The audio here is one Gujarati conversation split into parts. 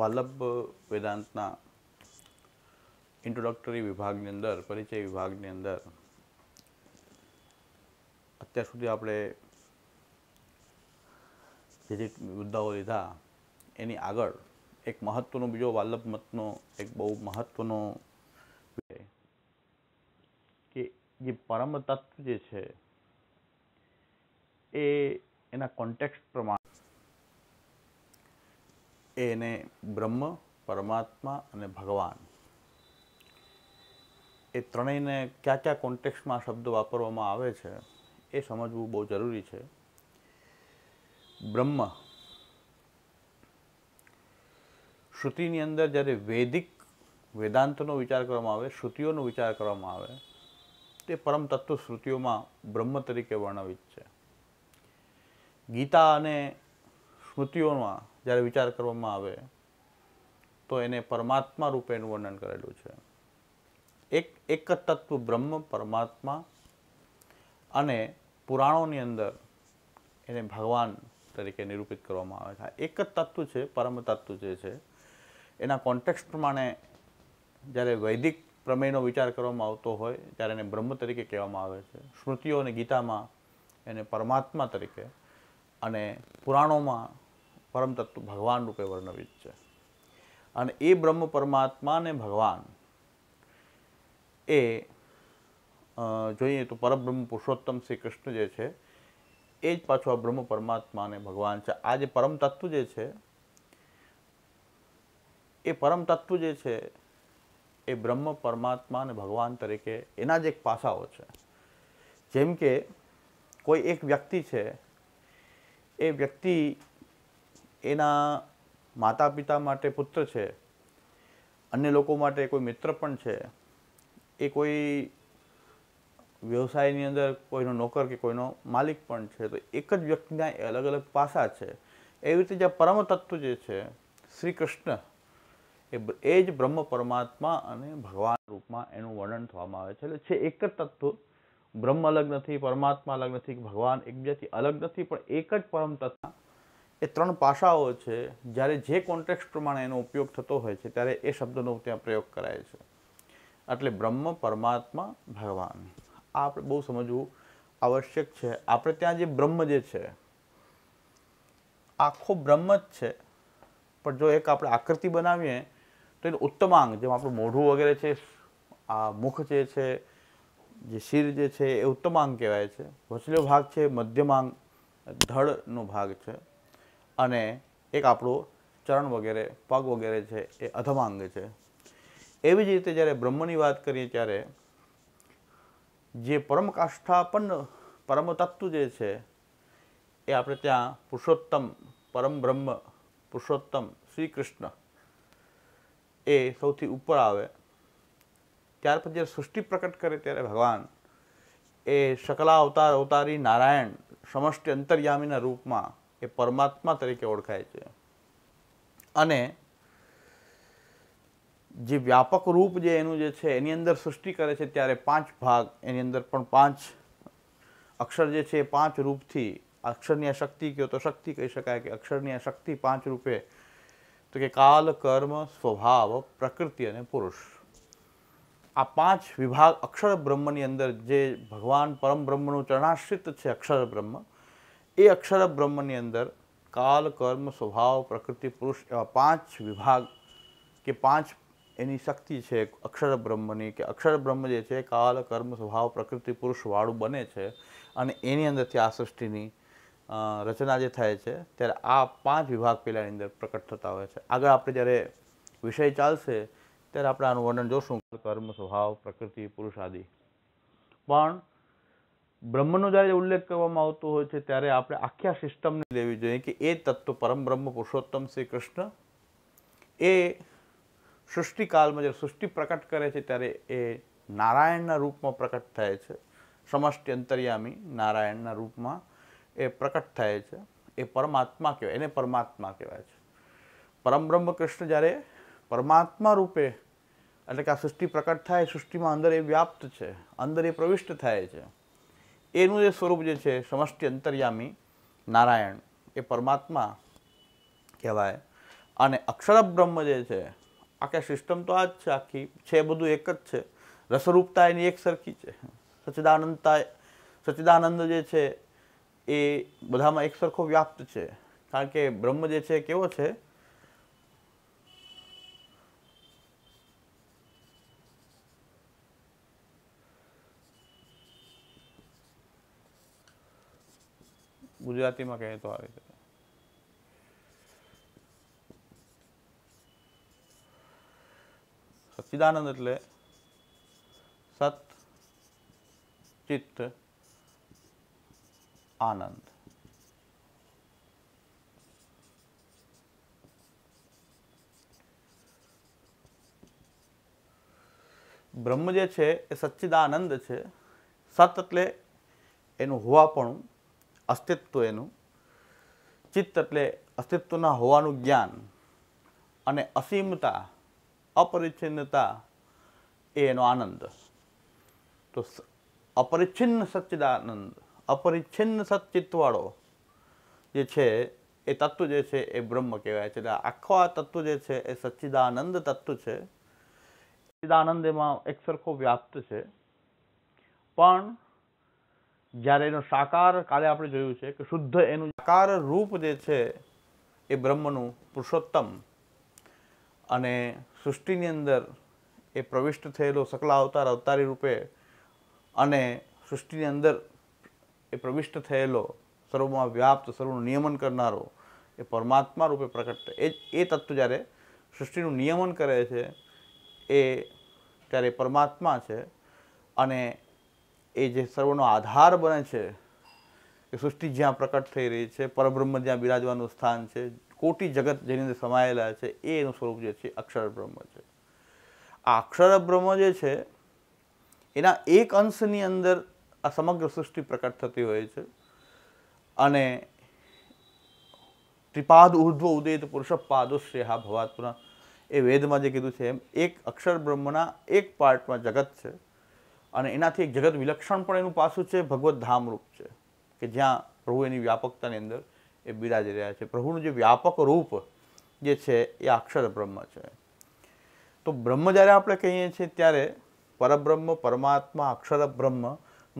વાલ્લભ વેદાંતના ઇન્ટ્રોડક્ટરી વિભાગની અંદર પરિચય વિભાગની અંદર અત્યાર સુધી આપણે જે જે મુદ્દાઓ લીધા એની આગળ એક મહત્વનો બીજો વાલ્લભ મતનો એક બહુ મહત્વનો કે જે પરમ તત્વ જે છે એ એના કોન્ટેક્સ્ટ પ્રમાણે એને બ્રહ્મ પરમાત્મા અને ભગવાન એ ત્રણેયને કયા કયા કોન્ટેક્સમાં શબ્દ વાપરવામાં આવે છે એ સમજવું બહુ જરૂરી છે બ્રહ્મ શ્રુતિની અંદર જ્યારે વૈદિક વેદાંતનો વિચાર કરવામાં આવે શ્રુતિઓનો વિચાર કરવામાં આવે તે પરમ તત્વ શ્રુતિઓમાં બ્રહ્મ તરીકે વર્ણવિત છે ગીતા અને સ્મૃતિઓમાં જ્યારે વિચાર કરવામાં આવે તો એને પરમાત્મા રૂપે એનું વર્ણન કરેલું છે એક એક જ તત્વ બ્રહ્મ પરમાત્મા અને પુરાણોની અંદર એને ભગવાન તરીકે નિરૂપિત કરવામાં આવે છે એક જ તત્વ છે પરમ તત્વ જે છે એના કોન્ટેક્સ્ટ પ્રમાણે જ્યારે વૈદિક પ્રમેયનો વિચાર કરવામાં આવતો હોય ત્યારે એને બ્રહ્મ તરીકે કહેવામાં આવે છે સ્મૃતિઓ અને ગીતામાં એને પરમાત્મા તરીકે અને પુરાણોમાં પરમ તત્વ ભગવાન રૂપે વર્ણવિત છે અને એ બ્રહ્મ પરમાત્મા અને ભગવાન એ જોઈએ તો પરબ્રહ્મ પુરુષોત્તમ શ્રી કૃષ્ણ જે છે એ જ પાછો આ બ્રહ્મ પરમાત્મા અને ભગવાન છે આ જે પરમ જે છે એ પરમ જે છે એ બ્રહ્મ પરમાત્મા અને ભગવાન તરીકે એના જ એક પાસાઓ છે જેમ કે કોઈ એક વ્યક્તિ છે એ વ્યક્તિ એના માતા પિતા માટે પુત્ર છે અન્ય લોકો માટે કોઈ મિત્ર પણ છે એ કોઈ વ્યવસાયની અંદર કોઈનો નોકર કે કોઈનો માલિક પણ છે તો એક જ વ્યક્તિના અલગ અલગ પાસા છે એવી રીતે જે પરમ તત્વ જે છે શ્રી કૃષ્ણ એ એ જ બ્રહ્મ પરમાત્મા અને ભગવાન રૂપમાં એનું વર્ણન થવામાં આવે છે એટલે છે એક જ તત્વ બ્રહ્મ અલગ નથી પરમાત્મા અલગ નથી ભગવાન એકબીજાથી અલગ નથી પણ એક જ પરમ તત્વ એ ત્રણ પાસાઓ છે જ્યારે જે કોન્ટેક્સ્ટ પ્રમાણે એનો ઉપયોગ થતો હોય છે ત્યારે એ શબ્દનો ત્યાં પ્રયોગ કરાય છે એટલે બ્રહ્મ પરમાત્મા ભગવાન આ આપણે બહુ સમજવું આવશ્યક છે આપણે ત્યાં જે બ્રહ્મ જે છે આખો બ્રહ્મ જ છે પણ જો એક આપણે આકૃતિ બનાવીએ તો એનું ઉત્તમાંગ જેમ આપણું મોઢું વગેરે છે આ મુખ જે છે જે શિર જે છે એ ઉત્તમાંગ કહેવાય છે વચલો ભાગ છે મધ્યમાંગ ધડનો ભાગ છે અને એક આપણું ચરણ વગેરે પગ વગેરે છે એ અધમાંગ છે એવી જ રીતે જ્યારે બ્રહ્મની વાત કરીએ ત્યારે જે પરમ કાષ્ઠાપન્ન પરમ તત્વ જે છે એ આપણે ત્યાં પુરુષોત્તમ પરમ બ્રહ્મ પુરુષોત્તમ શ્રી કૃષ્ણ એ સૌથી ઉપર આવે ત્યાર પછી જ્યારે સૃષ્ટિ પ્રકટ કરે ત્યારે ભગવાન એ શકલા અવતાર અવતારી નારાયણ સમષ્ટિ અંતર્યામીના રૂપમાં એ પરમાત્મા તરીકે ઓળખાય છે અને જે વ્યાપક રૂપ જે એનું જે છે એની અંદર સૃષ્ટિ કરે છે ત્યારે પાંચ ભાગ એની અંદર પણ પાંચ અક્ષર જે છે એ પાંચ રૂપથી અક્ષરની આ શક્તિ કહો તો શક્તિ કહી શકાય કે અક્ષરની આ શક્તિ પાંચ રૂપે તો કે કાલ કર્મ સ્વભાવ પ્રકૃતિ અને પુરુષ આ પાંચ વિભાગ અક્ષર બ્રહ્મની અંદર જે ભગવાન પરમ બ્રહ્મનું ચરણાશ્રિત છે અક્ષર બ્રહ્મ એ અક્ષર બ્રહ્મની અંદર કાલ કર્મ સ્વભાવ પ્રકૃતિ પુરુષ એવા પાંચ વિભાગ કે પાંચ એની શક્તિ છે અક્ષર બ્રહ્મની કે અક્ષર બ્રહ્મ જે છે કાલ કર્મ સ્વભાવ પ્રકૃતિ પુરુષવાળું બને છે અને એની અંદરથી આ સૃષ્ટિની રચના જે થાય છે ત્યારે આ પાંચ વિભાગ પહેલાંની અંદર પ્રકટ થતા હોય છે આગળ આપણે જ્યારે વિષય ચાલશે ત્યારે આપણે આનું વર્ણન જોશું કર્મ સ્વભાવ પ્રકૃતિ પુરુષ આદિ પણ બ્રહ્મનો જ્યારે ઉલ્લેખ કરવામાં આવતો હોય છે ત્યારે આપણે આખી આ સિસ્ટમને લેવી જોઈએ કે એ તત્વ પરમ બ્રહ્મ પુરુષોત્તમ શ્રી કૃષ્ણ એ સૃષ્ટિકાલમાં જ્યારે સૃષ્ટિ પ્રકટ કરે છે ત્યારે એ નારાયણના રૂપમાં પ્રકટ થાય છે સમષ્ટિ અંતર્યામી નારાયણના રૂપમાં એ પ્રકટ થાય છે એ પરમાત્મા કહેવાય એને પરમાત્મા કહેવાય છે પરમ બ્રહ્મ કૃષ્ણ જ્યારે પરમાત્મા રૂપે એટલે કે આ સૃષ્ટિ પ્રકટ થાય સૃષ્ટિમાં અંદર એ વ્યાપ્ત છે અંદર એ પ્રવિષ્ટ થાય છે એનું જે સ્વરૂપ જે છે સમષ્ટિ અંતર્યામી નારાયણ એ પરમાત્મા કહેવાય અને અક્ષર બ્રહ્મ જે છે આખી સિસ્ટમ તો આ જ છે આખી છે બધું એક જ છે રસરૂપતા એની એક સરખી છે સચિદાનંદતા સચિદાનંદ જે છે એ બધામાં એક સરખો વ્યાપ્ત છે કારણ કે બ્રહ્મ જે છે કેવો છે ગુજરાતીમાં કહીએ તો આવી રીતે સચ્ચિદાનંદ એટલે સત ચિત્ત આનંદ બ્રહ્મ જે છે એ સચ્ચિદાનંદ છે સત એટલે એનું હોવાપણું અસ્તિત્વ એનું ચિત્ત એટલે અસ્તિત્વના હોવાનું જ્ઞાન અને અસીમતા અપરિચ્છિન્નતા એ એનો આનંદ તો અપરિચ્છિન્ન સચ્ચિદાનંદ અપરિચ્છિન્ન સચ્ચિત્તવાળો જે છે એ તત્વ જે છે એ બ્રહ્મ કહેવાય છે એટલે આખો આ તત્વ જે છે એ સચ્ચિદાનંદ તત્વ છે સચ્ચિદાનંદ એમાં એક સરખો વ્યાપ્ત છે પણ જ્યારે એનો સાકાર કાલે આપણે જોયું છે કે શુદ્ધ એનું સાકાર રૂપ જે છે એ બ્રહ્મનું પુરુષોત્તમ અને સૃષ્ટિની અંદર એ પ્રવિષ્ટ થયેલો સકલા અવતાર અવતારી રૂપે અને સૃષ્ટિની અંદર એ પ્રવિષ્ટ થયેલો સર્વમાં વ્યાપ્ત સર્વનું નિયમન કરનારો એ પરમાત્મા રૂપે પ્રકટ એ એ તત્વ જ્યારે સૃષ્ટિનું નિયમન કરે છે એ ત્યારે પરમાત્મા છે અને એ જે સર્વનો આધાર બને છે એ સૃષ્ટિ જ્યાં પ્રકટ થઈ રહી છે પરબ્રહ્મ જ્યાં બિરાજવાનું સ્થાન છે કોટી જગત જેની અંદર સમાયેલા છે એ એનું સ્વરૂપ જે છે અક્ષર બ્રહ્મ છે આ અક્ષર બ્રહ્મ જે છે એના એક અંશની અંદર આ સમગ્ર સૃષ્ટિ પ્રકટ થતી હોય છે અને ત્રિપાદ ઉર્ધ્વ ઉદયત પુરુષ પાદોશ્રેહા ભવાત પુનઃ એ વેદમાં જે કીધું છે એમ એક અક્ષર બ્રહ્મના એક પાર્ટમાં જગત છે અને એનાથી એક જગત વિલક્ષણ પણ એનું પાસું છે ભગવત ધામરૂપ છે કે જ્યાં પ્રભુ એની વ્યાપકતાની અંદર એ બિરાજી રહ્યા છે પ્રભુનું જે વ્યાપક રૂપ જે છે એ અક્ષર બ્રહ્મ છે તો બ્રહ્મ જ્યારે આપણે કહીએ છીએ ત્યારે પરબ્રહ્મ પરમાત્મા અક્ષર બ્રહ્મનું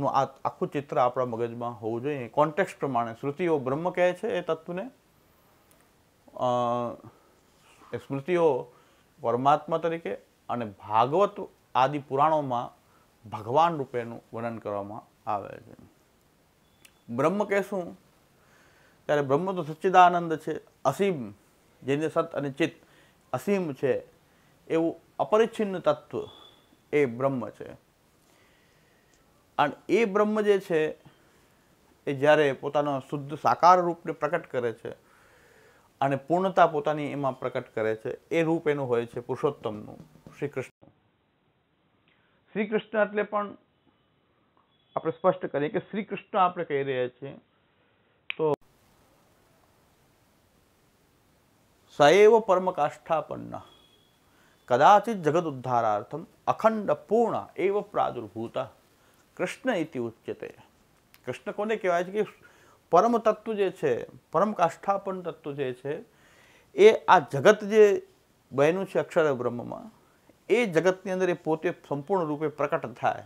આ આખું ચિત્ર આપણા મગજમાં હોવું જોઈએ કોન્ટેક્સ પ્રમાણે શ્રુતિઓ બ્રહ્મ કહે છે એ તત્વને સ્મૃતિઓ પરમાત્મા તરીકે અને ભાગવત આદિ પુરાણોમાં ભગવાન રૂપેનું વર્ણન કરવામાં આવે છે બ્રહ્મ કહેશું ત્યારે બ્રહ્મ તો સચ્ચિદાનંદ છે અસીમ જેને સત અને ચિત્ત અસીમ છે એવું અપરિચ્છિન્ન તત્વ એ બ્રહ્મ છે અને એ બ્રહ્મ જે છે એ જ્યારે પોતાનો શુદ્ધ સાકાર રૂપને પ્રકટ કરે છે અને પૂર્ણતા પોતાની એમાં પ્રકટ કરે છે એ રૂપ એનું હોય છે પુરુષોત્તમનું શ્રી કૃષ્ણ શ્રી કૃષ્ણ એટલે પણ આપણે સ્પષ્ટ કરીએ કે શ્રી કૃષ્ણ આપણે કહી રહ્યા છીએ તો પરમ કાષ્ઠાપન્ન કદાચિત જગત ઉદ્ધારાર્થમ અખંડ પૂર્ણ એવ પ્રાદુર્ભૂત કૃષ્ણ ઇતિ ઉચ્યતે કૃષ્ણ કોને કહેવાય છે કે પરમ તત્વ જે છે પરમ કાષ્ઠાપન તત્વ જે છે એ આ જગત જે બહેનું છે અક્ષર બ્રહ્મમાં એ જગતની અંદર એ પોતે સંપૂર્ણ રૂપે પ્રકટ થાય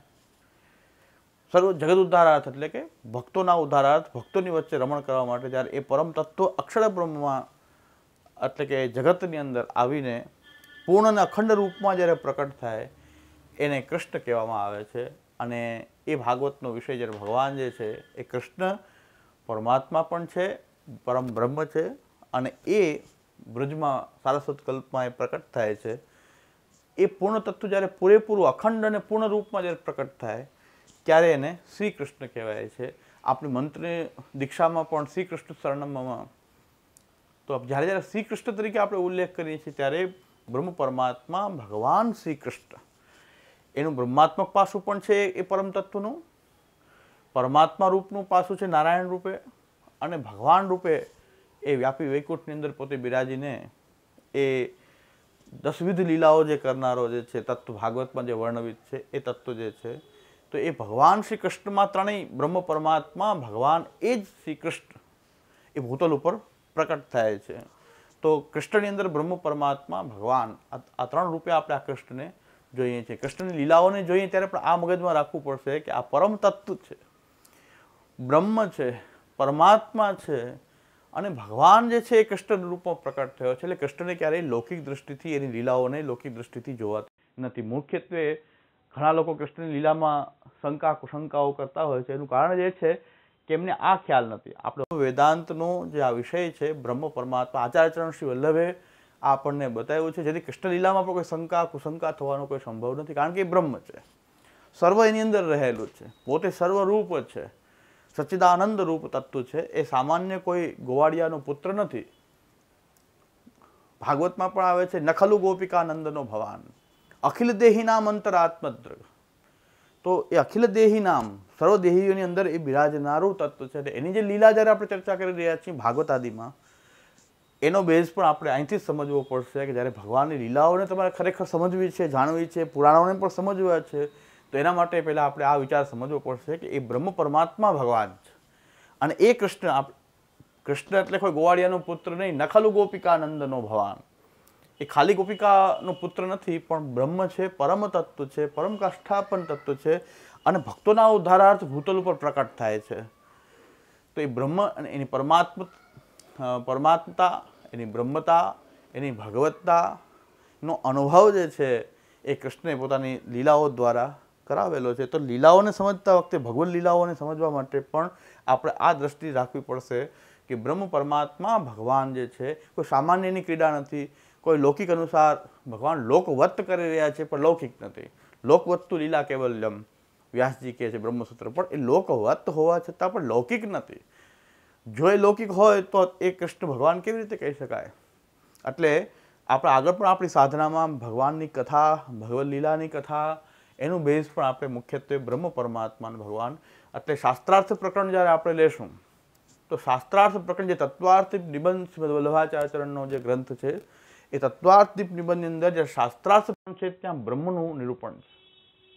સર્વ જગત ઉદ્ધારાર્થ એટલે કે ભક્તોના ઉદ્ધારાર્થ ભક્તોની વચ્ચે રમણ કરવા માટે જ્યારે એ પરમ તત્વ અક્ષર બ્રહ્મમાં એટલે કે જગતની અંદર આવીને પૂર્ણ અને અખંડ રૂપમાં જ્યારે પ્રકટ થાય એને કૃષ્ણ કહેવામાં આવે છે અને એ ભાગવતનો વિષય જ્યારે ભગવાન જે છે એ કૃષ્ણ પરમાત્મા પણ છે પરમ બ્રહ્મ છે અને એ બ્રજમાં સારસ્વત કલ્પમાં એ પ્રકટ થાય છે એ પૂર્ણ તત્વ જ્યારે પૂરેપૂરું અખંડ અને પૂર્ણ રૂપમાં જ્યારે પ્રકટ થાય ત્યારે એને શ્રી કૃષ્ણ કહેવાય છે આપણી મંત્ર દીક્ષામાં પણ શ્રી કૃષ્ણ શરણમમાં તો જ્યારે જ્યારે શ્રી કૃષ્ણ તરીકે આપણે ઉલ્લેખ કરીએ છીએ ત્યારે બ્રહ્મ પરમાત્મા ભગવાન શ્રી કૃષ્ણ એનું બ્રહ્માત્મક પાસું પણ છે એ પરમ તત્વનું પરમાત્મા રૂપનું પાસું છે નારાયણ રૂપે અને ભગવાન રૂપે એ વ્યાપી વૈકુંઠની અંદર પોતે બિરાજીને એ દસવિધ લીલાઓ જે કરનારો જે છે તત્વ ભાગવતમાં જે વર્ણવિત છે એ તત્વ જે છે તો એ ભગવાન શ્રી કૃષ્ણમાં ત્રણેય બ્રહ્મ પરમાત્મા ભગવાન એ જ શ્રી કૃષ્ણ એ ભૂતલ ઉપર પ્રકટ થાય છે તો કૃષ્ણની અંદર બ્રહ્મ પરમાત્મા ભગવાન આ ત્રણ રૂપે આપણે આ કૃષ્ણને જોઈએ છીએ કૃષ્ણની લીલાઓને જોઈએ ત્યારે પણ આ મગજમાં રાખવું પડશે કે આ પરમ તત્વ છે બ્રહ્મ છે પરમાત્મા છે અને ભગવાન જે છે એ કૃષ્ણ રૂપમાં પ્રકટ થયો છે એટલે કૃષ્ણને ક્યારેય લૌકિક દૃષ્ટિથી એની લીલાઓને લૌકિક દૃષ્ટિથી જોવાતી નથી મુખ્યત્વે ઘણા લોકો કૃષ્ણની લીલામાં શંકા કુશંકાઓ કરતા હોય છે એનું કારણ જે છે કે એમને આ ખ્યાલ નથી આપણો વેદાંતનો જે આ વિષય છે બ્રહ્મ પરમાત્મા આચાર્યચરણ શ્રી વલ્લભે આપણને બતાવ્યું છે જેથી લીલામાં પણ કોઈ શંકા કુશંકા થવાનો કોઈ સંભવ નથી કારણ કે એ બ્રહ્મ છે સર્વ એની અંદર રહેલું છે પોતે સર્વરૂપ જ છે સચ્ચિદાનંદ રૂપ તત્વ છે એ સામાન્ય કોઈ ગોવાળિયાનો પુત્ર નથી ભાગવતમાં પણ આવે છે નખલુ ગોપિકાનંદનો ભવાન અખિલ દેહી નામ અંતરાત્મદ્રગ તો એ અખિલ દેહી નામ સર્વ અંદર એ બિરાજનારું તત્વ છે એની જે લીલા જ્યારે આપણે ચર્ચા કરી રહ્યા છીએ ભાગવત આદિમાં એનો બેઝ પણ આપણે અહીંથી જ સમજવો પડશે કે જ્યારે ભગવાનની લીલાઓને તમારે ખરેખર સમજવી છે જાણવી છે પુરાણોને પણ સમજવા છે તો એના માટે પહેલાં આપણે આ વિચાર સમજવો પડશે કે એ બ્રહ્મ પરમાત્મા ભગવાન છે અને એ કૃષ્ણ આપ કૃષ્ણ એટલે કોઈ ગોવાળિયાનો પુત્ર નહીં નખલુ ગોપિકાનંદનો ભવાન એ ખાલી ગોપિકાનો પુત્ર નથી પણ બ્રહ્મ છે પરમ તત્વ છે પરમ કાષ્ઠાપન તત્વ છે અને ભક્તોના ઉદ્ધારાર્થ ભૂતલ ઉપર પ્રકટ થાય છે તો એ બ્રહ્મ અને એની પરમાત્મ પરમાત્મતા એની બ્રહ્મતા એની ભગવત્તાનો અનુભવ જે છે એ કૃષ્ણે પોતાની લીલાઓ દ્વારા કરાવેલો છે તો લીલાઓને સમજતા વખતે ભગવદ્ લીલાઓને સમજવા માટે પણ આપણે આ દ્રષ્ટિ રાખવી પડશે કે બ્રહ્મ પરમાત્મા ભગવાન જે છે કોઈ સામાન્યની ક્રીડા નથી કોઈ લૌકિક અનુસાર ભગવાન લોકવત કરી રહ્યા છે પણ લૌકિક નથી લોકવત્તુ લીલા કેવલ્યમ વ્યાસજી કહે છે બ્રહ્મસૂત્ર પણ એ લોકવત્ત હોવા છતાં પણ લૌકિક નથી જો એ લૌકિક હોય તો એ કૃષ્ણ ભગવાન કેવી રીતે કહી શકાય એટલે આપણે આગળ પણ આપણી સાધનામાં ભગવાનની કથા ભગવદ્ લીલાની કથા એનું બેઝ પણ આપણે મુખ્યત્વે બ્રહ્મ પરમાત્માને ભગવાન એટલે શાસ્ત્રાર્થ પ્રકરણ જ્યારે આપણે લેશું તો શાસ્ત્રાર્થ પ્રકરણ જે તત્વાર્થ નિબંધ વલ્લભાચાર્યચરણનો જે ગ્રંથ છે એ તત્વાર્થ નિબંધની અંદર જે શાસ્ત્રાર્થ છે ત્યાં બ્રહ્મનું નિરૂપણ છે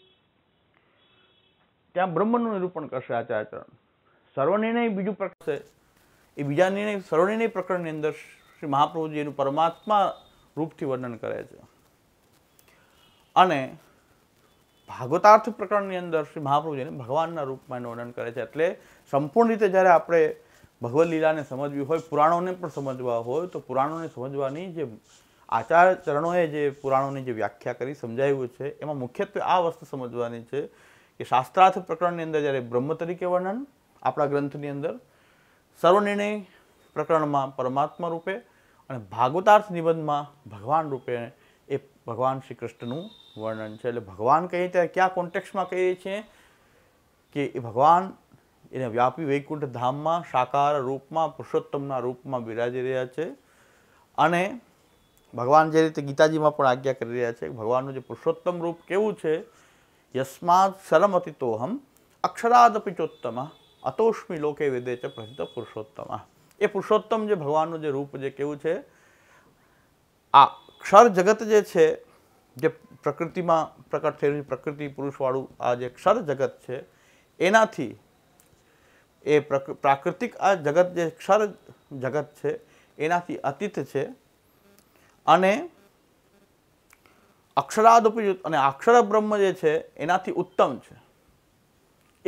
ત્યાં બ્રહ્મનું નિરૂપણ કરશે આચાર્યચરણ સર્વનિર્ણય બીજું પ્રકરણ છે એ બીજા નિર્ણય સર્વનિર્ણય પ્રકરણની અંદર શ્રી મહાપ્રભુજી એનું પરમાત્મા રૂપથી વર્ણન કરે છે અને ભાગવતાર્થ પ્રકરણની અંદર શ્રી મહાપ્રભુજીને ભગવાનના રૂપમાં એનું વર્ણન કરે છે એટલે સંપૂર્ણ રીતે જ્યારે આપણે ભગવદ્ લીલાને સમજવી હોય પુરાણોને પણ સમજવા હોય તો પુરાણોને સમજવાની જે આચાર ચરણોએ જે પુરાણોની જે વ્યાખ્યા કરી સમજાવ્યું છે એમાં મુખ્યત્વે આ વસ્તુ સમજવાની છે કે શાસ્ત્રાર્થ પ્રકરણની અંદર જ્યારે બ્રહ્મ તરીકે વર્ણન આપણા ગ્રંથની અંદર સર્વનિર્ણય પ્રકરણમાં પરમાત્મા રૂપે અને ભાગવતાર્થ નિબંધમાં ભગવાન રૂપે એ ભગવાન શ્રી કૃષ્ણનું વર્ણન છે એટલે ભગવાન કહીએ ત્યારે કયા કોન્ટેક્સમાં કહીએ છીએ કે એ ભગવાન એને વ્યાપી વૈકુંઠ ધામમાં સાકાર રૂપમાં પુરુષોત્તમના રૂપમાં બિરાજી રહ્યા છે અને ભગવાન જે રીતે ગીતાજીમાં પણ આજ્ઞા કરી રહ્યા છે ભગવાનનું જે પુરુષોત્તમ રૂપ કેવું છે યસ્માદ શરમતિતોહમ અક્ષરાદપી ચોત્તમ અતોષ્મી લોકે વેદે છે પ્રસિદ્ધ પુરુષોત્તમા એ પુરુષોત્તમ જે ભગવાનનું જે રૂપ જે કેવું છે આ ક્ષર જગત જે છે જે પ્રકૃતિમાં પ્રકટ થયેલું પ્રકૃતિ પુરુષવાળું આ જે ક્ષર જગત છે એનાથી એ પ્રાકૃતિક આ જગત જે ક્ષર જગત છે એનાથી અતીત છે અને અક્ષરાદુપયુત અને અક્ષર બ્રહ્મ જે છે એનાથી ઉત્તમ છે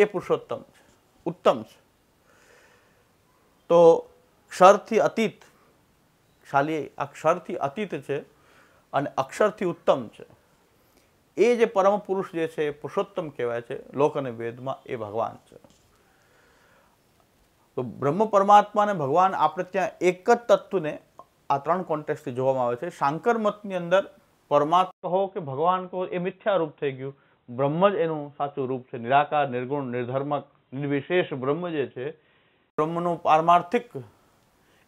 એ પુરુષોત્તમ છે ઉત્તમ છે તો ક્ષરથી અતીત ખાલી આ ક્ષરથી અતીત છે અને અક્ષરથી ઉત્તમ છે એ જે પરમ પુરુષ જે છે એ પુરુષોત્તમ કહેવાય છે લોક અને વેદમાં એ ભગવાન છે તો બ્રહ્મ પરમાત્મા અને ભગવાન આપણે ત્યાં એક જ તત્વને આ ત્રણ કોન્ટેક્સથી જોવામાં આવે છે શાંકર મતની અંદર પરમાત્મા કહો કે ભગવાન કહો એ મિથ્યા રૂપ થઈ ગયું બ્રહ્મ જ એનું સાચું રૂપ છે નિરાકાર નિર્ગુણ નિર્ધર્મક નિર્વિશેષ બ્રહ્મ જે છે બ્રહ્મનું પારમાર્થિક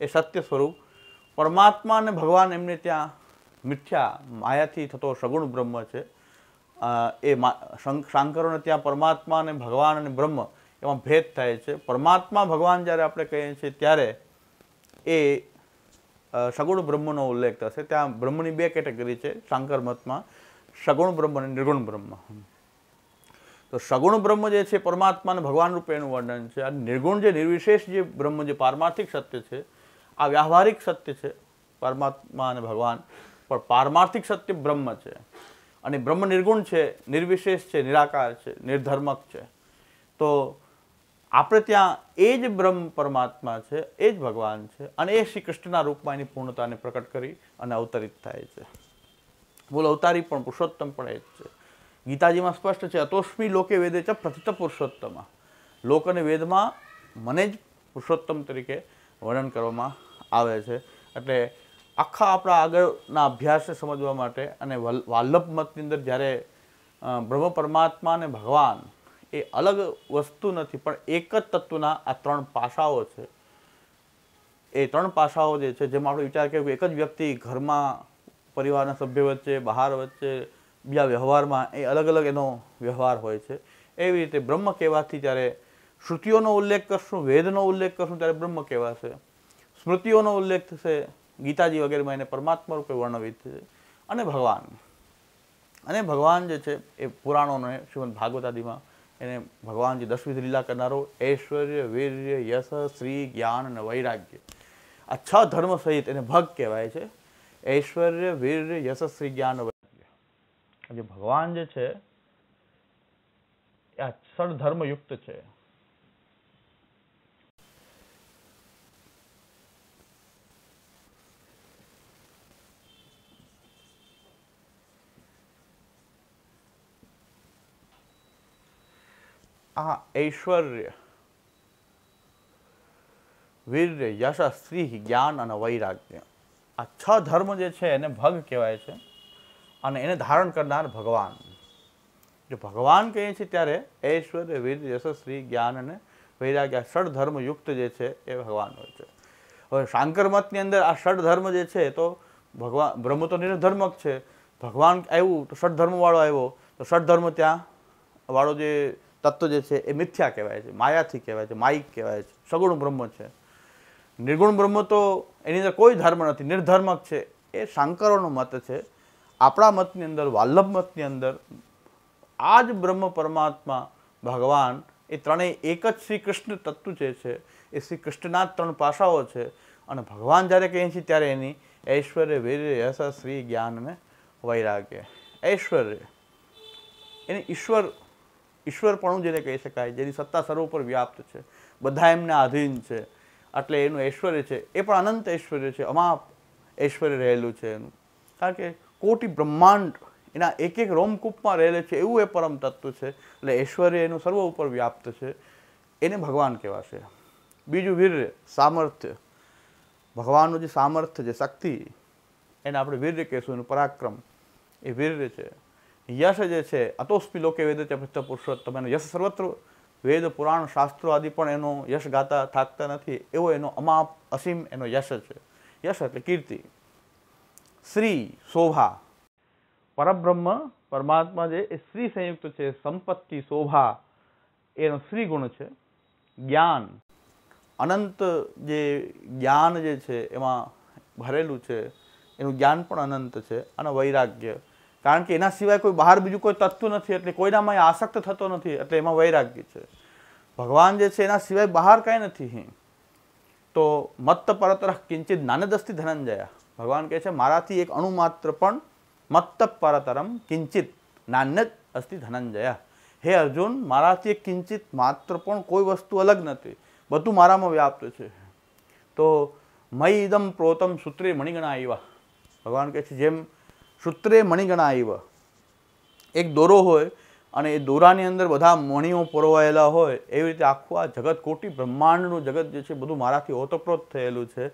એ સત્ય સ્વરૂપ પરમાત્મા અને ભગવાન એમને ત્યાં મિથ્યા માયાથી થતો સગુણ બ્રહ્મ છે એ શંકરોને ત્યાં પરમાત્મા અને ભગવાન અને બ્રહ્મ એમાં ભેદ થાય છે પરમાત્મા ભગવાન જ્યારે આપણે કહીએ છીએ ત્યારે એ સગુણ બ્રહ્મનો ઉલ્લેખ થશે ત્યાં બ્રહ્મની બે કેટેગરી છે શાંકર મતમાં સગુણ બ્રહ્મ અને નિર્ગુણ બ્રહ્મ તો સગુણ બ્રહ્મ જે છે પરમાત્મા અને ભગવાન રૂપે એનું વર્ણન છે અને નિર્ગુણ જે નિર્વિશેષ જે બ્રહ્મ જે પારમાર્થિક સત્ય છે આ વ્યવહારિક સત્ય છે પરમાત્મા અને ભગવાન પણ પારમાર્થિક સત્ય બ્રહ્મ છે અને બ્રહ્મ નિર્ગુણ છે નિર્વિશેષ છે નિરાકાર છે નિર્ધર્મક છે તો આપણે ત્યાં એ જ બ્રહ્મ પરમાત્મા છે એ જ ભગવાન છે અને એ શ્રી કૃષ્ણના રૂપમાં એની પૂર્ણતાને પ્રકટ કરી અને અવતરિત થાય છે મૂળ અવતારી પણ પુરુષોત્તમ પણ એ જ છે ગીતાજીમાં સ્પષ્ટ છે અતોષ્મી લોકે વેદે છે પ્રથિત પુરુષોત્તમ લોક અને વેદમાં મને જ પુરુષોત્તમ તરીકે વર્ણન કરવામાં આવે છે એટલે આખા આપણા આગળના અભ્યાસને સમજવા માટે અને વાલ્લભ મતની અંદર જ્યારે બ્રહ્મ પરમાત્મા અને ભગવાન એ અલગ વસ્તુ નથી પણ એક જ તત્વના આ ત્રણ પાસાઓ છે એ ત્રણ પાસાઓ જે છે જેમાં આપણે વિચાર કરીએ એક જ વ્યક્તિ ઘરમાં પરિવારના સભ્ય વચ્ચે બહાર વચ્ચે બીજા વ્યવહારમાં એ અલગ અલગ એનો વ્યવહાર હોય છે એવી રીતે બ્રહ્મ કહેવાથી જ્યારે શ્રુતિઓનો ઉલ્લેખ કરશું વેદનો ઉલ્લેખ કરશું ત્યારે બ્રહ્મ કહેવાશે સ્મૃતિઓનો ઉલ્લેખ થશે ગીતાજી વગેરેમાં એને પરમાત્મા રૂપે વર્ણવિત છે અને ભગવાન અને ભગવાન જે છે એ પુરાણોને શ્રીમદ ભાગવતાદીમાં એને ભગવાન જે દશવિધ લીલા કરનારો ઐશ્વર્ય વીર્ય યશ શ્રી જ્ઞાન અને વૈરાગ્ય આ છ ધર્મ સહિત એને ભગ કહેવાય છે ઐશ્વર્ય વીર્ય યશસ્વી જ્ઞાન વૈરાગ્ય જે ભગવાન જે છે એ આ ધર્મયુક્ત છે આ ઐશ્વર્ય વીર્ય યશસ્વી જ્ઞાન અને વૈરાગ્ય આ છ ધર્મ જે છે એને ભગ કહેવાય છે અને એને ધારણ કરનાર ભગવાન જો ભગવાન કહીએ છીએ ત્યારે ઐશ્વર્ય વીર્ય યશસ્વી જ્ઞાન અને વૈરાગ્ય આ ધર્મયુક્ત જે છે એ ભગવાન હોય છે હવે શાંકર મતની અંદર આ ષડ ધર્મ જે છે તો ભગવાન બ્રહ્મ તો નિર્ધર્મક છે ભગવાન આવ્યું તો ષડ ધર્મવાળો આવ્યો તો ષડ ધર્મ ત્યાં વાળો જે તત્વ જે છે એ મિથ્યા કહેવાય છે માયાથી કહેવાય છે માયિક કહેવાય છે સગુણ બ્રહ્મ છે નિર્ગુણ બ્રહ્મ તો એની અંદર કોઈ ધર્મ નથી નિર્ધર્મક છે એ શાંકરોનો મત છે આપણા મતની અંદર વાલ્લભ મતની અંદર આ જ બ્રહ્મ પરમાત્મા ભગવાન એ ત્રણેય એક જ શ્રી કૃષ્ણ તત્વ જે છે એ શ્રી કૃષ્ણના ત્રણ પાસાઓ છે અને ભગવાન જ્યારે કહીએ છીએ ત્યારે એની ઐશ્વર્ય વીર્ય યશ શ્રી જ્ઞાન અને વૈરાગ્ય ઐશ્વર્ય એને ઈશ્વર ઈશ્વરપણું જેને કહી શકાય જેની સત્તા સર્વ પર વ્યાપ્ત છે બધા એમને આધીન છે એટલે એનું ઐશ્વર્ય છે એ પણ અનંત ઐશ્વર્ય છે અમાપ ઐશ્વર્ય રહેલું છે એનું કારણ કે કોટી બ્રહ્માંડ એના એક એક રોમકૂપમાં રહેલે છે એવું એ પરમ તત્વ છે એટલે ઐશ્વર્ય એનું સર્વ ઉપર વ્યાપ્ત છે એને ભગવાન કહેવાશે બીજું વીર્ય સામર્થ્ય ભગવાનનું જે સામર્થ્ય જે શક્તિ એને આપણે વીર્ય કહેશું એનું પરાક્રમ એ વીર્ય છે યશ જે છે અતોસ્મી લોકે વેદ તે પુરુષોત્તમ એનો યશ સર્વત્ર વેદ પુરાણ શાસ્ત્રો આદિ પણ એનો યશ ગાતા થાકતા નથી એવો એનો અમાપ અસીમ એનો યશ છે યશ એટલે કીર્તિ શ્રી શોભા પરબ્રહ્મ પરમાત્મા જે એ શ્રી સંયુક્ત છે સંપત્તિ શોભા એનો શ્રી ગુણ છે જ્ઞાન અનંત જે જ્ઞાન જે છે એમાં ભરેલું છે એનું જ્ઞાન પણ અનંત છે અને વૈરાગ્ય કારણ કે એના સિવાય કોઈ બહાર બીજું કોઈ તત્વ નથી એટલે કોઈનામાં આસક્ત થતો નથી એટલે એમાં વૈરાગ્ય છે ભગવાન જે છે એના સિવાય બહાર કાંઈ નથી તો મત્ત પરતર કિંચિત નાનદસ્તી ધનંજયા ભગવાન કહે છે મારાથી એક અણુ માત્ર પણ મત્ત પરતરમ કિંચિત નાન્યજ અસ્થિ ધનંજયા હે અર્જુન મારાથી એક કિંચિત માત્ર પણ કોઈ વસ્તુ અલગ નથી બધું મારામાં વ્યાપ્ત છે તો મય ઇદમ પ્રોતમ સૂત્રે મણિગણા આવ્યા ભગવાન કહે છે જેમ સૂત્રે મણિગણા આવ્યા એક દોરો હોય અને એ દોરાની અંદર બધા મણિઓ પરોવાયેલા હોય એવી રીતે આખું આ જગત કોટી બ્રહ્માંડનું જગત જે છે બધું મારાથી ઓતપ્રોત થયેલું છે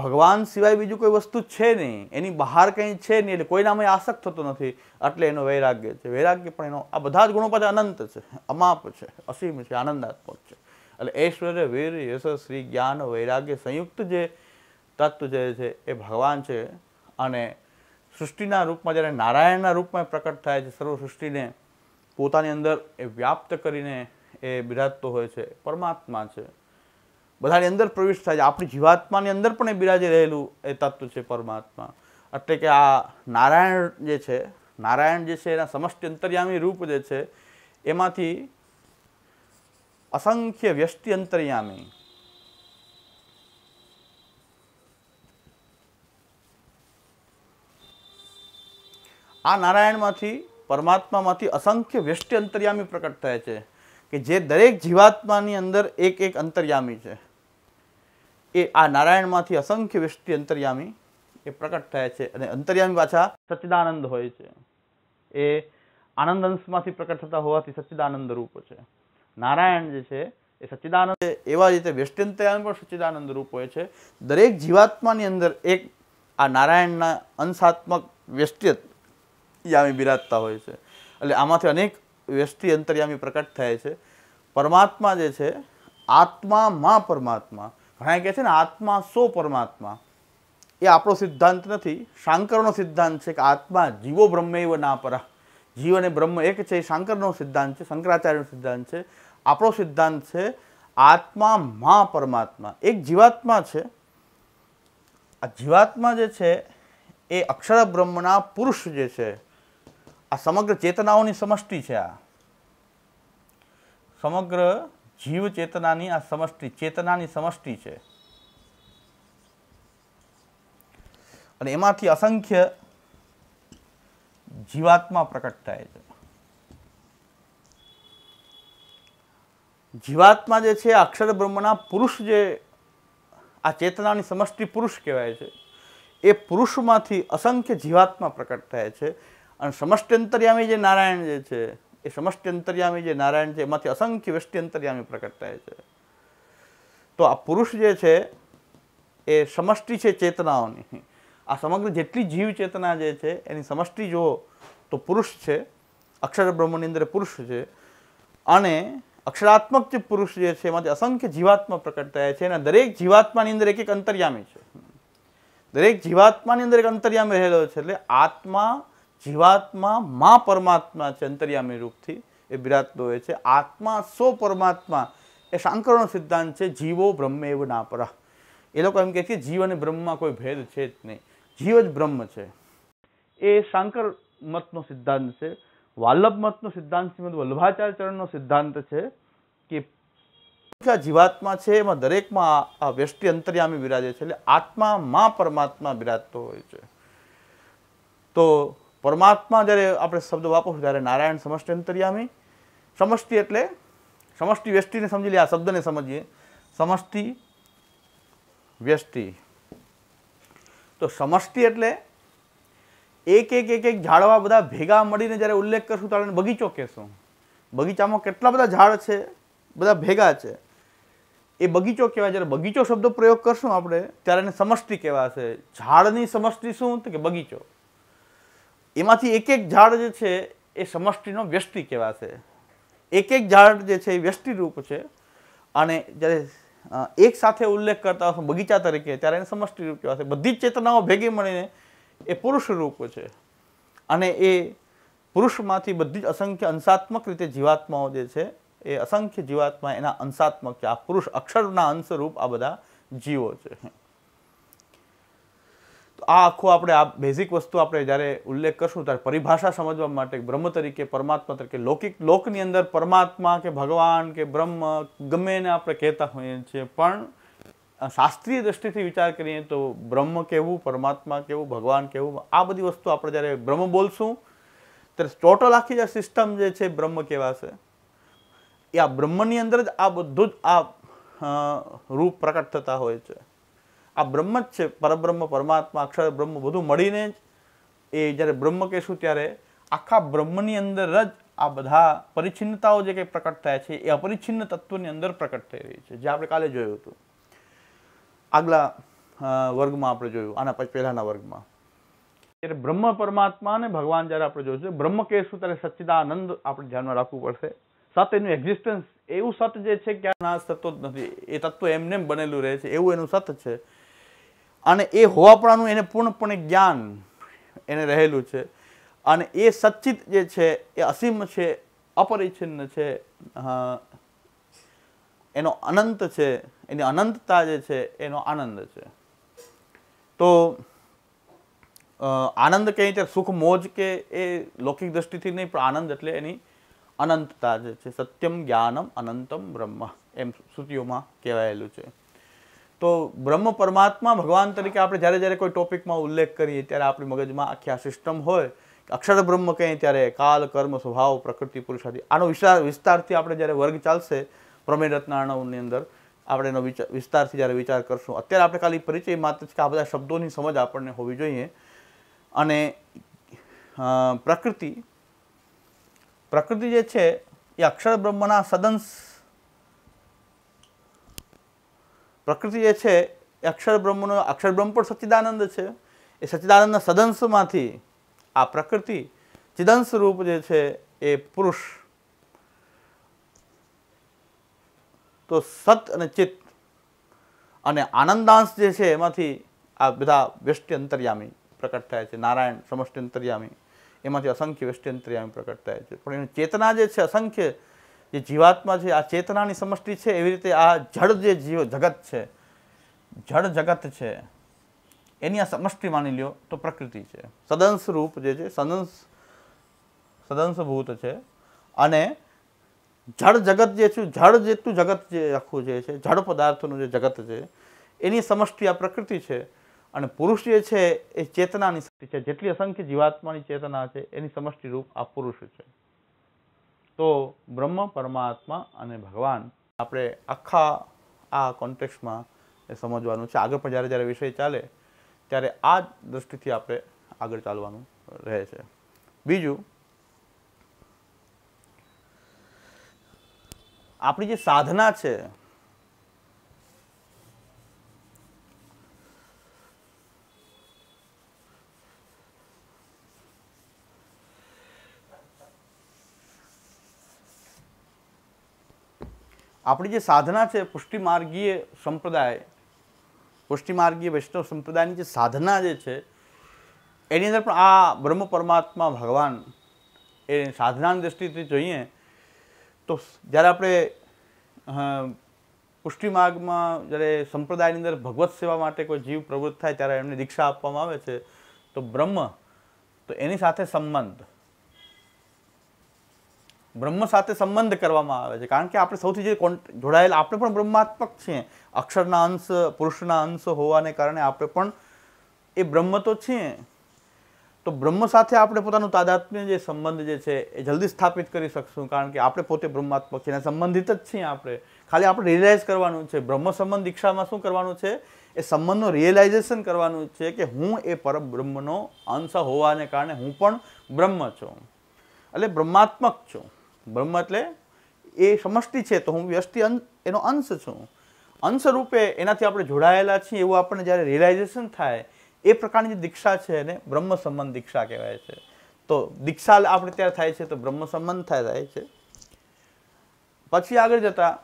ભગવાન સિવાય બીજું કોઈ વસ્તુ છે નહીં એની બહાર કંઈ છે નહીં એટલે કોઈનામાં આસક્ત થતો નથી એટલે એનો વૈરાગ્ય છે વૈરાગ્ય પણ એનો આ બધા જ ગુણો પાસે અનંત છે અમાપ છે અસીમ છે આનંદાત્મક છે એટલે ઐશ્વર્ય વીર યશ શ્રી જ્ઞાન વૈરાગ્ય સંયુક્ત જે તત્વ જે છે એ ભગવાન છે અને સૃષ્ટિના રૂપમાં જ્યારે નારાયણના રૂપમાં પ્રકટ થાય છે સર્વ સૃષ્ટિને પોતાની અંદર એ વ્યાપ્ત કરીને એ બિરાજતો હોય છે પરમાત્મા છે બધાની અંદર પ્રવિષ્ટ થાય છે આપણી જીવાત્માની અંદર પણ એ બિરાજી રહેલું એ તત્વ છે પરમાત્મા એટલે કે આ નારાયણ જે છે નારાયણ જે છે એના સમષ્ટિ અંતર્યામી રૂપ જે છે એમાંથી અસંખ્ય વ્યસ્તિ અંતર્યામી આ નારાયણમાંથી પરમાત્મામાંથી અસંખ્ય વ્યષ્ટિ અંતર્યામી પ્રકટ થાય છે કે જે દરેક જીવાત્માની અંદર એક એક અંતર્યામી છે એ આ નારાયણમાંથી અસંખ્ય વ્યષ્ટિ અંતર્યામી એ પ્રકટ થાય છે અને અંતર્યામી પાછા સચ્ચિદાનંદ હોય છે એ આનંદ અંશમાંથી પ્રકટ થતા હોવાથી સચ્ચિદાનંદ રૂપ છે નારાયણ જે છે એ સચ્ચિદાનંદ એવા રીતે રીતે વ્યષ્ટિંતયામી પણ સચ્ચિદાનંદ રૂપ હોય છે દરેક જીવાત્માની અંદર એક આ નારાયણના અંશાત્મક વ્યષ્ટિત્વ યામી બિરાજતા હોય છે એટલે આમાંથી અનેક વ્યસ્તી અંતર્યામી પ્રકટ થાય છે પરમાત્મા જે છે આત્મા માં પરમાત્મા ઘણા કહે છે ને આત્મા સો પરમાત્મા એ આપણો સિદ્ધાંત નથી શાંકરનો સિદ્ધાંત છે કે આત્મા જીવો બ્રહ્મૈવ ના પરા જીવ અને બ્રહ્મ એક છે એ શાંકરનો સિદ્ધાંત છે શંકરાચાર્યનો સિદ્ધાંત છે આપણો સિદ્ધાંત છે આત્મા મા પરમાત્મા એક જીવાત્મા છે આ જીવાત્મા જે છે એ અક્ષર બ્રહ્મના પુરુષ જે છે આ સમગ્ર ચેતનાઓની સમષ્ટિ છે આ સમગ્ર જીવ ચેતનાની આ સમષ્ટિ ચેતનાની સમષ્ટિ છે અને એમાંથી અસંખ્ય જીવાત્મા પ્રકટ થાય છે જીવાત્મા જે છે અક્ષર બ્રહ્મના પુરુષ જે આ ચેતનાની સમષ્ટિ પુરુષ કહેવાય છે એ પુરુષમાંથી અસંખ્ય જીવાત્મા પ્રકટ થાય છે અને સમષ્ટિ અંતર્યામી જે નારાયણ જે છે એ સમષ્ટિ અંતર્યામી જે નારાયણ છે એમાંથી અસંખ્ય વ્યષ્ટિ અંતર્યામી પ્રકટ થાય છે તો આ પુરુષ જે છે એ સમષ્ટિ છે ચેતનાઓની આ સમગ્ર જેટલી જીવ ચેતના જે છે એની સમષ્ટિ જુઓ તો પુરુષ છે અક્ષર બ્રહ્મની અંદર પુરુષ છે અને અક્ષરાત્મક જે પુરુષ જે છે એમાંથી અસંખ્ય જીવાત્મા પ્રકટ થયા છે અને દરેક જીવાત્માની અંદર એક એક અંતર્યામી છે દરેક જીવાત્માની અંદર એક અંતર્યામી રહેલો છે એટલે આત્મા જીવાત્મા મા પરમાત્મા છે અંતર્યામી રૂપથી એ બિરાજતો હોય છે આત્મા સો પરમાત્મા એ શાંકરનો સિદ્ધાંત છે જીવો ના પરા એ લોકો એમ કહે છે જીવ અને બ્રહ્મમાં કોઈ ભેદ છે જ નહીં જીવ જ બ્રહ્મ છે એ શાંકર મતનો સિદ્ધાંત છે વાલ્લભ મતનો સિદ્ધાંત શ્રીમદ વલ્લભાચાર્યચરણનો સિદ્ધાંત છે કે જીવાત્મા છે એમાં દરેકમાં આ વ્યષ્ટિ અંતર્યામી બિરાજે છે એટલે આત્મા મા પરમાત્મા બિરાજતો હોય છે તો પરમાત્મા જ્યારે આપણે શબ્દ વાપરશું ત્યારે નારાયણ સમષ્ટિ અંતર્યામી સમષ્ટિ એટલે સમષ્ટિ વ્યષ્ટિને સમજી લે આ શબ્દને સમજીએ સમષ્ટિ વ્યષ્ટિ તો સમષ્ટિ એટલે એક એક એક એક ઝાડવા બધા ભેગા મળીને જ્યારે ઉલ્લેખ કરશું ત્યારે બગીચો કહેશું બગીચામાં કેટલા બધા ઝાડ છે બધા ભેગા છે એ બગીચો કહેવાય જ્યારે બગીચો શબ્દ પ્રયોગ કરશું આપણે ત્યારે એને સમષ્ટિ કહેવાશે ઝાડની સમષ્ટિ શું તો કે બગીચો એમાંથી એક એક ઝાડ જે છે એ સમષ્ટિનો વ્યષ્ટિ કહેવાશે એક એક ઝાડ જે છે એ વ્યષ્ટિરૂપ છે અને જ્યારે એક સાથે ઉલ્લેખ કરતા હોય બગીચા તરીકે ત્યારે એને સમષ્ટિરૂપ કહેવાશે બધી જ ચેતનાઓ ભેગી મળીને એ પુરુષરૂપ છે અને એ પુરુષમાંથી બધી જ અસંખ્ય અંશાત્મક રીતે જીવાત્માઓ જે છે એ અસંખ્ય જીવાત્મા એના અંશાત્મક છે આ પુરુષ અક્ષરના અંશરૂપ આ બધા જીવો છે આ આખો આપણે આ બેઝિક વસ્તુ આપણે જ્યારે ઉલ્લેખ કરશું ત્યારે પરિભાષા સમજવા માટે બ્રહ્મ તરીકે પરમાત્મા તરીકે લૌકિક લોકની અંદર પરમાત્મા કે ભગવાન કે બ્રહ્મ ગમે એને આપણે કહેતા હોઈએ છીએ પણ શાસ્ત્રીય દ્રષ્ટિથી વિચાર કરીએ તો બ્રહ્મ કેવું પરમાત્મા કેવું ભગવાન કેવું આ બધી વસ્તુ આપણે જ્યારે બ્રહ્મ બોલશું ત્યારે ટોટલ આખી જે સિસ્ટમ જે છે બ્રહ્મ કહેવાશે એ આ બ્રહ્મની અંદર જ આ બધું જ આ રૂપ પ્રકટ થતા હોય છે આ બ્રહ્મ જ છે પરબ્રહ્મ પરમાત્મા અક્ષર બ્રહ્મ બધું મળીને જ એ જ્યારે બ્રહ્મ કહેશું ત્યારે આખા બ્રહ્મની અંદર જ આ બધા પરિચ્છિન્નતાઓ જે કંઈ પ્રકટ થાય છે એ અપરિચ્છિન્ન તત્વની અંદર પ્રકટ થઈ રહી છે જે આપણે કાલે જોયું હતું આગલા વર્ગમાં આપણે જોયું આના પછી પહેલાંના વર્ગમાં ત્યારે બ્રહ્મ પરમાત્મા અને ભગવાન જ્યારે આપણે જોયું છે બ્રહ્મ કહેશું ત્યારે સચ્ચિદાનંદ આપણે ધ્યાનમાં રાખવું પડશે સત એનું એક્ઝિસ્ટન્સ એવું સત જે છે કે આ સત જ નથી એ તત્વ એમને બનેલું રહે છે એવું એનું સત છે અને એ હોવાપણાનું એને પૂર્ણપણે જ્ઞાન એને રહેલું છે અને એ સચ્ચિત જે છે એ અસીમ છે અપરિચ્છિન્ન છે એનો અનંત છે એની અનંતતા જે છે એનો આનંદ છે તો આનંદ કહીએ ત્યારે સુખ મોજ કે એ લૌકિક દ્રષ્ટિથી નહીં પણ આનંદ એટલે એની અનંતતા જે છે સત્યમ જ્ઞાનમ અનંતમ બ્રહ્મ એમ શ્રુતિઓમાં કહેવાયેલું છે તો બ્રહ્મ પરમાત્મા ભગવાન તરીકે આપણે જ્યારે જ્યારે કોઈ ટોપિકમાં ઉલ્લેખ કરીએ ત્યારે આપણી મગજમાં આખી આ સિસ્ટમ હોય અક્ષર બ્રહ્મ કહીએ ત્યારે કાલ કર્મ સ્વભાવ પ્રકૃતિ પુરુષાદી આનો વિસ્તાર વિસ્તારથી આપણે જ્યારે વર્ગ ચાલશે પ્રમેય રત્નાણવની અંદર આપણે એનો વિચાર વિસ્તારથી જ્યારે વિચાર કરશું અત્યારે આપણે ખાલી પરિચય માત્ર કે આ બધા શબ્દોની સમજ આપણને હોવી જોઈએ અને પ્રકૃતિ પ્રકૃતિ જે છે એ અક્ષર બ્રહ્મના સદંશ પ્રકૃતિ જે છે એ અક્ષર બ્રહ્મનો અક્ષર બ્રહ્મ પણ સચ્ચિદાનંદ છે એ સચ્ચિદાનંદના સદંશમાંથી આ પ્રકૃતિ ચિદંશ રૂપ જે છે એ પુરુષ તો સત અને ચિત્ત અને આનંદાંશ જે છે એમાંથી આ બધા વ્યષ્ટિ અંતર્યામી પ્રકટ થાય છે નારાયણ સમષ્ટિ અંતર્યામી એમાંથી અસંખ્ય વ્યષ્ટિ અંતર્યામી પ્રકટ થાય છે પણ એની ચેતના જે છે અસંખ્ય જે જીવાત્મા છે આ ચેતનાની સમષ્ટિ છે એવી રીતે આ જળ જે જીવ જગત છે જળ જગત છે એની આ સમષ્ટિ માની લ્યો તો પ્રકૃતિ છે સદંશ રૂપ જે છે સદંશ સદંશભૂત છે અને જળ જગત જે છે જળ જેટલું જગત જે આખું જે છે જળ પદાર્થોનું જે જગત છે એની સમષ્ટિ આ પ્રકૃતિ છે અને પુરુષ જે છે એ ચેતનાની શક્તિ છે જેટલી અસંખ્ય જીવાત્માની ચેતના છે એની સમષ્ટિ રૂપ આ પુરુષ છે તો બ્રહ્મ પરમાત્મા અને ભગવાન આપણે આખા આ કોન્ટેક્સમાં એ સમજવાનું છે આગળ પણ જ્યારે જ્યારે વિષય ચાલે ત્યારે આ દૃષ્ટિથી આપણે આગળ ચાલવાનું રહે છે બીજું આપણી જે સાધના છે આપણી જે સાધના છે પુષ્ટિમાર્ગીય સંપ્રદાય પુષ્ટિમાર્ગીય વૈષ્ણવ સંપ્રદાયની જે સાધના જે છે એની અંદર પણ આ બ્રહ્મ પરમાત્મા ભગવાન એ સાધનાની દ્રષ્ટિથી જોઈએ તો જ્યારે આપણે પુષ્ટિમાર્ગમાં જ્યારે સંપ્રદાયની અંદર ભગવત સેવા માટે કોઈ જીવ પ્રવૃત્ત થાય ત્યારે એમને દીક્ષા આપવામાં આવે છે તો બ્રહ્મ તો એની સાથે સંબંધ બ્રહ્મ સાથે સંબંધ કરવામાં આવે છે કારણ કે આપણે સૌથી જે જોડાયેલા આપણે પણ બ્રહ્માત્મક છીએ અક્ષરના અંશ પુરુષના અંશ હોવાને કારણે આપણે પણ એ બ્રહ્મ તો છીએ તો બ્રહ્મ સાથે આપણે પોતાનું તાદાત્મ્ય જે સંબંધ જે છે એ જલ્દી સ્થાપિત કરી શકશું કારણ કે આપણે પોતે બ્રહ્માત્મક છીએ સંબંધિત જ છીએ આપણે ખાલી આપણે રિયલાઇઝ કરવાનું છે બ્રહ્મ સંબંધ દીક્ષામાં શું કરવાનું છે એ સંબંધનું રિયલાઇઝેશન કરવાનું છે કે હું એ બ્રહ્મનો અંશ હોવાને કારણે હું પણ બ્રહ્મ છું એટલે બ્રહ્માત્મક છું બ્રહ્મ એટલે એ સમષ્ટિ છે તો હું વ્યસ્તિ એનો અંશ છું અંશ રૂપે એનાથી આપણે જોડાયેલા છીએ એવું આપણને જ્યારે રિયલાઇઝેશન થાય એ પ્રકારની જે દીક્ષા છે એને બ્રહ્મ સંબંધ દીક્ષા કહેવાય છે તો દીક્ષા આપણે ત્યારે થાય છે તો બ્રહ્મ સંબંધ થાય છે પછી આગળ જતાં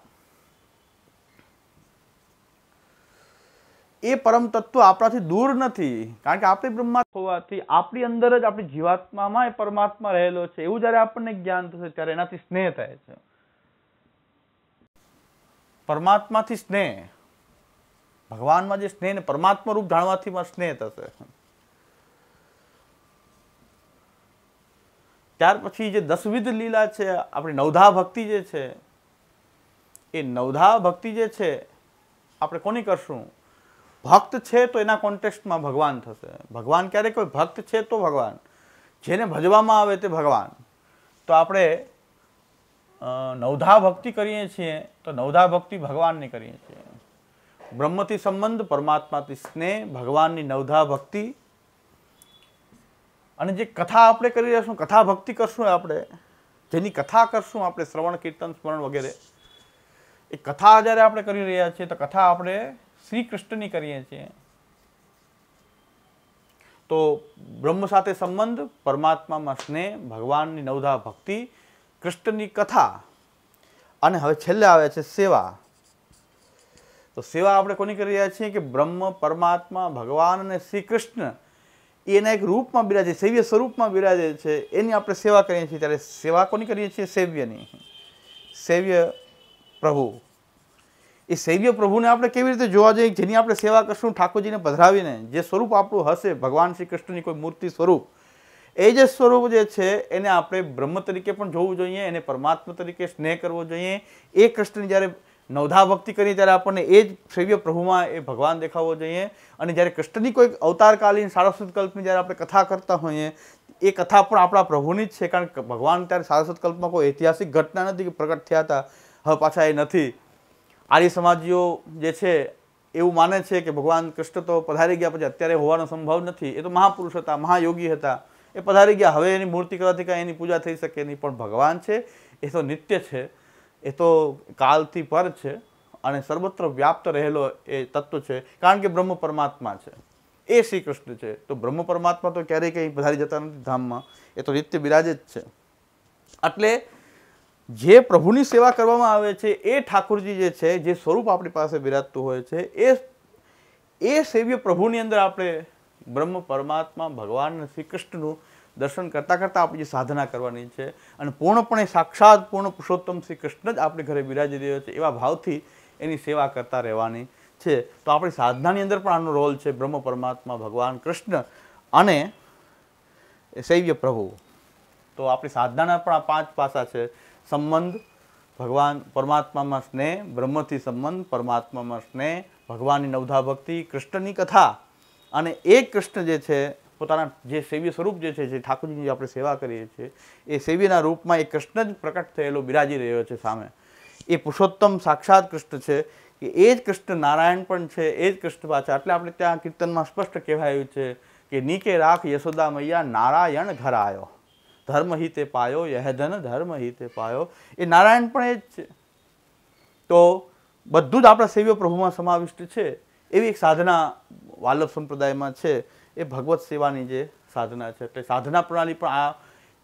એ પરમ તત્વ આપણાથી દૂર નથી કારણ કે આપણે બ્રહ્મા હોવાથી આપણી અંદર જ આપણી જીવાત્મામાં એ પરમાત્મા રહેલો છે એવું જ્યારે આપણને જ્ઞાન થશે ત્યારે એનાથી સ્નેહ થાય છે પરમાત્માથી સ્નેહ ભગવાનમાં જે સ્નેહ ને પરમાત્મા રૂપ જાણવાથી સ્નેહ થશે ત્યાર પછી જે દસવિધ લીલા છે આપણી નવધા ભક્તિ જે છે એ નવધા ભક્તિ જે છે આપણે કોની કરશું ભક્ત છે તો એના કોન્ટેસ્ટમાં ભગવાન થશે ભગવાન ક્યારે કોઈ ભક્ત છે તો ભગવાન જેને ભજવામાં આવે તે ભગવાન તો આપણે નવધા ભક્તિ કરીએ છીએ તો નવધા ભક્તિ ભગવાનની કરીએ છીએ બ્રહ્મથી સંબંધ પરમાત્માથી સ્નેહ ભગવાનની નવધા ભક્તિ અને જે કથા આપણે કરી રહ્યા કથા ભક્તિ કરશું આપણે જેની કથા કરશું આપણે શ્રવણ કીર્તન સ્મરણ વગેરે એ કથા જ્યારે આપણે કરી રહ્યા છીએ તો કથા આપણે શ્રી કૃષ્ણની કરીએ છીએ તો બ્રહ્મ સાથે સંબંધ પરમાત્મામાં સ્નેહ ભગવાનની નવધા ભક્તિ કૃષ્ણની કથા અને હવે છેલ્લે આવે છે સેવા તો સેવા આપણે કોની કરી રહ્યા છીએ કે બ્રહ્મ પરમાત્મા ભગવાન અને શ્રી કૃષ્ણ એના એક રૂપમાં બિરાજે સેવ્ય સ્વરૂપમાં બિરાજે છે એની આપણે સેવા કરીએ છીએ ત્યારે સેવા કોની કરીએ છીએ સેવ્યની સેવ્ય પ્રભુ એ સૈવ્ય પ્રભુને આપણે કેવી રીતે જોવા જઈએ જેની આપણે સેવા કરશું ઠાકોરજીને પધરાવીને જે સ્વરૂપ આપણું હશે ભગવાન શ્રી કૃષ્ણની કોઈ મૂર્તિ સ્વરૂપ એ જે સ્વરૂપ જે છે એને આપણે બ્રહ્મ તરીકે પણ જોવું જોઈએ એને પરમાત્મા તરીકે સ્નેહ કરવો જોઈએ એ કૃષ્ણની જ્યારે નવધા ભક્તિ કરીએ ત્યારે આપણને એ જ સૈવ્ય પ્રભુમાં એ ભગવાન દેખાવો જોઈએ અને જ્યારે કૃષ્ણની કોઈ અવતારકાલીન સારસ્વત કલ્પની જ્યારે આપણે કથા કરતા હોઈએ એ કથા પણ આપણા પ્રભુની જ છે કારણ કે ભગવાન ત્યારે સારસ્વત કલ્પમાં કોઈ ઐતિહાસિક ઘટના નથી કે પ્રગટ થયા હતા હવે પાછા એ નથી આર્ય સમાજીઓ જે છે એવું માને છે કે ભગવાન કૃષ્ણ તો પધારી ગયા પછી અત્યારે હોવાનો સંભવ નથી એ તો મહાપુરુષ હતા મહાયોગી હતા એ પધારી ગયા હવે એની મૂર્તિ કરવાથી કાંઈ એની પૂજા થઈ શકે નહીં પણ ભગવાન છે એ તો નિત્ય છે એ તો કાલથી પર છે અને સર્વત્ર વ્યાપ્ત રહેલો એ તત્વ છે કારણ કે બ્રહ્મ પરમાત્મા છે એ શ્રી કૃષ્ણ છે તો બ્રહ્મ પરમાત્મા તો ક્યારેય કંઈ પધારી જતા નથી ધામમાં એ તો નિત્ય બિરાજે જ છે એટલે જે પ્રભુની સેવા કરવામાં આવે છે એ ઠાકોરજી જે છે જે સ્વરૂપ આપણી પાસે બિરાજતું હોય છે એ એ સેવ્ય પ્રભુની અંદર આપણે બ્રહ્મ પરમાત્મા ભગવાન શ્રી કૃષ્ણનું દર્શન કરતાં કરતાં આપણી જે સાધના કરવાની છે અને પૂર્ણપણે સાક્ષાત પૂર્ણ પુરુષોત્તમ શ્રી કૃષ્ણ જ આપણે ઘરે બિરાજી રહ્યો છે એવા ભાવથી એની સેવા કરતા રહેવાની છે તો આપણી સાધનાની અંદર પણ આનો રોલ છે બ્રહ્મ પરમાત્મા ભગવાન કૃષ્ણ અને સૈવ્ય પ્રભુ તો આપણી સાધનાના પણ આ પાંચ પાસા છે સંબંધ ભગવાન પરમાત્મામાં સ્નેહ બ્રહ્મથી સંબંધ પરમાત્મામાં સ્નેહ ભગવાનની નવધા ભક્તિ કૃષ્ણની કથા અને એ કૃષ્ણ જે છે પોતાના જે સેવ્ય સ્વરૂપ જે છે જે ઠાકોરજીની આપણે સેવા કરીએ છીએ એ સેવ્યના રૂપમાં એ કૃષ્ણ જ પ્રકટ થયેલો બિરાજી રહ્યો છે સામે એ પુરુષોત્તમ સાક્ષાત કૃષ્ણ છે કે એ જ કૃષ્ણ નારાયણ પણ છે એ જ કૃષ્ણ પાછા એટલે આપણે ત્યાં કીર્તનમાં સ્પષ્ટ કહેવાયું છે કે નીકે રાખ યશોદા મૈયા નારાયણ ઘર આવ્યો ધર્મ હિતે પાયો યહધન ધર્મ હિતે પાયો એ નારાયણ પણ એ જ છે તો બધું જ આપણા સેવ્ય પ્રભુમાં સમાવિષ્ટ છે એવી એક સાધના વાલ્લભ સંપ્રદાયમાં છે એ ભગવત સેવાની જે સાધના છે એટલે સાધના પ્રણાલી પણ આ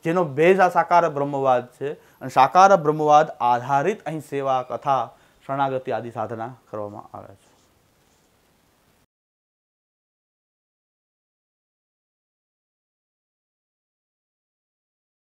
જેનો બેઝ આ સાકાર બ્રહ્મવાદ છે અને સાકાર બ્રહ્મવાદ આધારિત અહીં સેવા કથા શરણાગતિ આદિ સાધના કરવામાં આવે છે